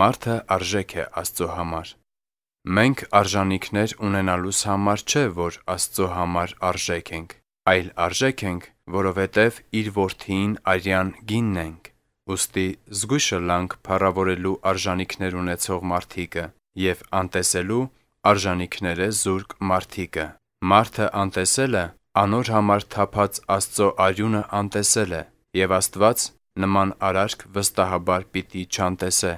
Մարդը արժեք է Աստծո համար։ Մենք արժանինքներ ունենալուս համար չէ, որ Աստծո համար արժեք ենք, այլ արժեք ենք, որովհետև իր որդին արյան գինն ենք։ Ոստի զգույշը լանք փառավորելու արժանինքներ ունեցող մարդիկը եւ անտեսելու արժանինքները զուրկ մարդիկը։ Մարդը անտեսելը անոր համար թափած Աստծո արյունը անտեսել է, եւ Աստված նման արարք վստահաբար պիտի չանտեսե։